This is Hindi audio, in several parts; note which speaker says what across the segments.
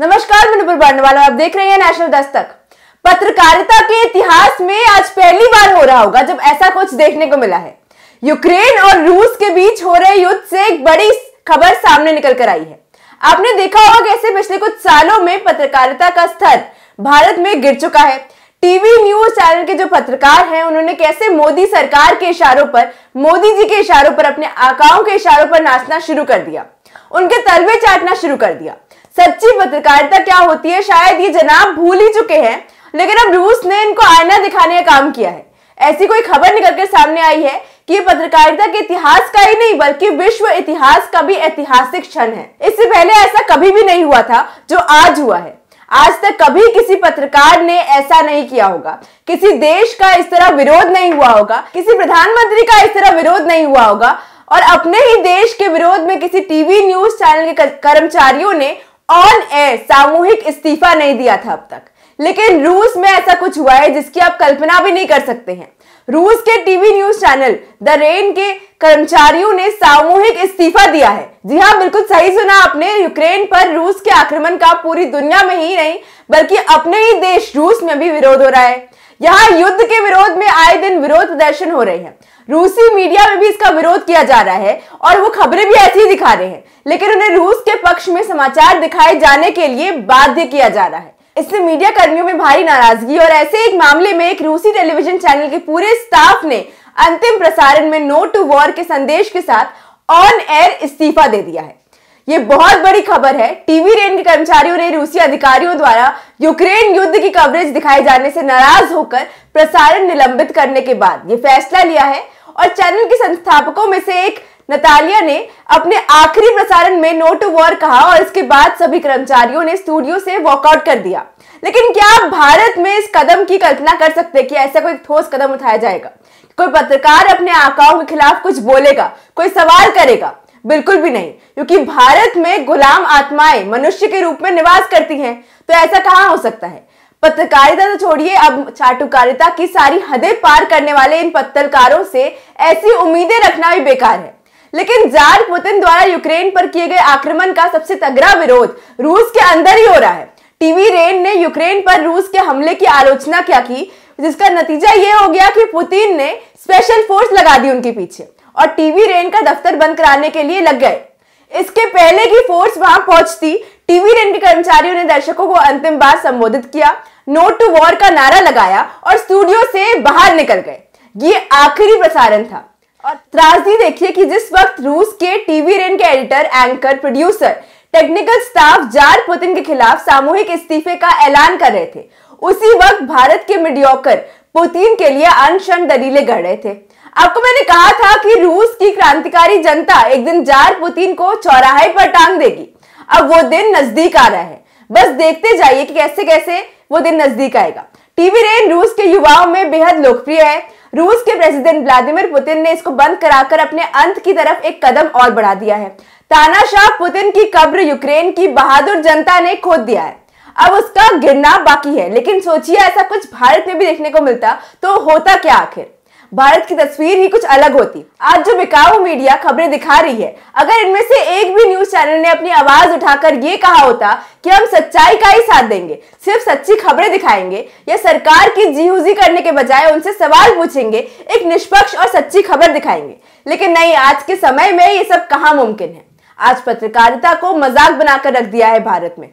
Speaker 1: नमस्कार मैं नुपुर बर्णवाल आप देख रहे हैं नेशनल दस्तक पत्रकारिता के इतिहास में आज पहली बार हो रहा होगा जब ऐसा कुछ देखने को मिला है यूक्रेन और रूस के बीच हो रहे युद्ध से एक बड़ी खबर सामने निकल कर आई है आपने देखा होगा कैसे पिछले कुछ सालों में पत्रकारिता का स्तर भारत में गिर चुका है टीवी न्यूज चैनल के जो पत्रकार हैं उन्होंने कैसे मोदी सरकार के इशारों पर मोदी जी के इशारों पर अपने आकाओं के इशारों पर नाचना शुरू कर दिया उनके तलवे चाटना शुरू कर दिया सच्ची पत्रकारिता क्या होती है शायद ये जनाब भूल ही चुके हैं लेकिन अब रूस ने इनको आईना दिखाने का काम किया है ऐसी कोई खबर निकल कर सामने आई है कि ये पत्रकारिता के इतिहास का ही नहीं बल्कि विश्व इतिहास का भी ऐतिहासिक क्षण है इससे पहले ऐसा कभी भी नहीं हुआ था जो आज हुआ है आज तक कभी किसी पत्रकार ने ऐसा नहीं किया होगा किसी देश का इस तरह विरोध नहीं हुआ होगा किसी प्रधानमंत्री का इस तरह विरोध नहीं हुआ होगा और अपने ही देश के विरोध में किसी टीवी न्यूज चैनल के कर्मचारियों ने ऑन एयर सामूहिक इस्तीफा नहीं दिया था अब तक लेकिन रूस में ऐसा कुछ हुआ है जिसकी आप कल्पना भी नहीं कर सकते हैं रूस के TV news channel the Rain के कर्मचारियों ने सामूहिक इस्तीफा दिया है जी हाँ बिल्कुल सही सुना आपने यूक्रेन पर रूस के आक्रमण का पूरी दुनिया में ही नहीं बल्कि अपने ही देश रूस में भी विरोध हो रहा है यहाँ युद्ध के विरोध में आए दिन विरोध प्रदर्शन हो रहे हैं रूसी मीडिया में भी इसका विरोध किया जा रहा है और वो खबरें भी ऐसी ही दिखा रहे हैं लेकिन उन्हें रूस के पक्ष में समाचार दिखाए जाने के लिए बाध्य किया जा रहा है इससे मीडिया कर्मियों में भारी नाराजगी और ऐसे एक मामले में एक रूसी टेलीविजन चैनल के पूरे स्टाफ ने अंतिम प्रसारण में नो टू वॉर के संदेश के साथ ऑन एयर इस्तीफा दे दिया है ये बहुत बड़ी खबर है टीवी रेन के कर्मचारियों ने रूसी अधिकारियों द्वारा यूक्रेन युद्ध की कवरेज दिखाए जाने से नाराज होकर प्रसारण निलंबित करने के बाद ये फैसला लिया है और चैनल के संस्थापकों में से एक नतालिया ने अपने आखिरी प्रसारण में नो टू वॉर कहा और इसके बाद सभी कर्मचारियों ने स्टूडियो से वॉकआउट कर दिया लेकिन क्या आप भारत में इस कदम की कल्पना कर सकते हैं कि ऐसा कोई ठोस कदम उठाया जाएगा कोई पत्रकार अपने आकाओं के खिलाफ कुछ बोलेगा कोई सवाल करेगा बिल्कुल भी नहीं क्योंकि भारत में गुलाम आत्माएं मनुष्य के रूप में निवास करती हैं तो ऐसा कहां हो सकता है पत्रकारिता तो छोड़िए अब चाटुकारिता की सारी हदें पार करने वाले इन पत्रकारों से ऐसी उम्मीदें रखना भी बेकार है लेकिन जार पुतिन द्वारा यूक्रेन पर किए गए आक्रमण का सबसे तगड़ा विरोध रूस के अंदर ही हो रहा है टीवी रेन ने यूक्रेन पर रूस के हमले की आलोचना क्या की जिसका नतीजा ये हो गया कि पुतिन ने स्पेशल फोर्स लगा दी उनके पीछे और टीवी रेन का दफ्तर बंद कराने के लिए लग गए इसके पहले की फोर्स वहां पहुंचती टीवी रेन के कर्मचारियों ने दर्शकों को अंतिम बार संबोधित किया नो टू वॉर का नारा लगाया और स्टूडियो से बाहर निकल गए ये आखिरी प्रसारण था और त्रासदी देखिए कि जिस वक्त रूस के टीवी रेन के editor anchor producer technical staff जार पुतिन के खिलाफ सामूहिक इस्तीफे का ऐलान कर रहे थे उसी वक्त भारत के मीडियोकर पुतिन के लिए अनशन दलीलें गढ़ रहे थे आपको मैंने कहा था कि रूस की क्रांतिकारी जनता एक दिन जार पुतिन को चौराहे पर टांग देगी अब वो दिन नजदीक आ रहा है बस देखते जाइए कि कैसे कैसे वो दिन नजदीक आएगा टीवी रेन रूस के युवाओं में बेहद लोकप्रिय है रूस के प्रेसिडेंट व्लादिमीर पुतिन ने इसको बंद कराकर अपने अंत की तरफ एक कदम और बढ़ा दिया है तानाशाह पुतिन की कब्र यूक्रेन की बहादुर जनता ने खोद दिया है अब उसका गिरना बाकी है लेकिन सोचिए ऐसा कुछ भारत में भी देखने को मिलता तो होता क्या आखिर भारत की तस्वीर ही कुछ अलग होती आज जो बिकाऊ मीडिया खबरें दिखा रही है अगर इनमें से एक भी न्यूज चैनल ने अपनी आवाज उठाकर ये कहा होता कि हम सच्चाई का ही साथ देंगे सिर्फ सच्ची खबरें दिखाएंगे या सरकार की जीहूजी करने के बजाय उनसे सवाल पूछेंगे एक निष्पक्ष और सच्ची खबर दिखाएंगे लेकिन नहीं आज के समय में ये सब कहा मुमकिन है आज पत्रकारिता को मजाक बनाकर रख दिया है भारत में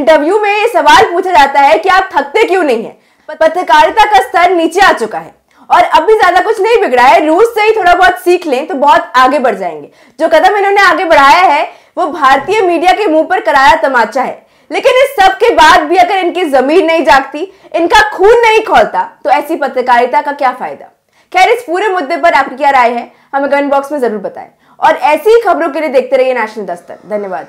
Speaker 1: इंटरव्यू में ये सवाल पूछा जाता है कि आप थकते क्यों नहीं है पत्रकारिता का स्तर नीचे आ चुका है और अभी ज्यादा कुछ नहीं बिगड़ा है रूस से ही थोड़ा बहुत सीख लें तो बहुत आगे बढ़ जाएंगे जो कदम इन्होंने आगे बढ़ाया है वो भारतीय मीडिया के मुंह पर कराया तमाचा है लेकिन इस सब के बाद भी अगर इनकी जमीन नहीं जागती इनका खून नहीं खोलता तो ऐसी पत्रकारिता का क्या फायदा खैर इस पूरे मुद्दे पर आपकी क्या राय है हमें कमेंट बॉक्स में जरूर बताएं और ऐसी ही खबरों के लिए देखते रहिए नेशनल दस्तक धन्यवाद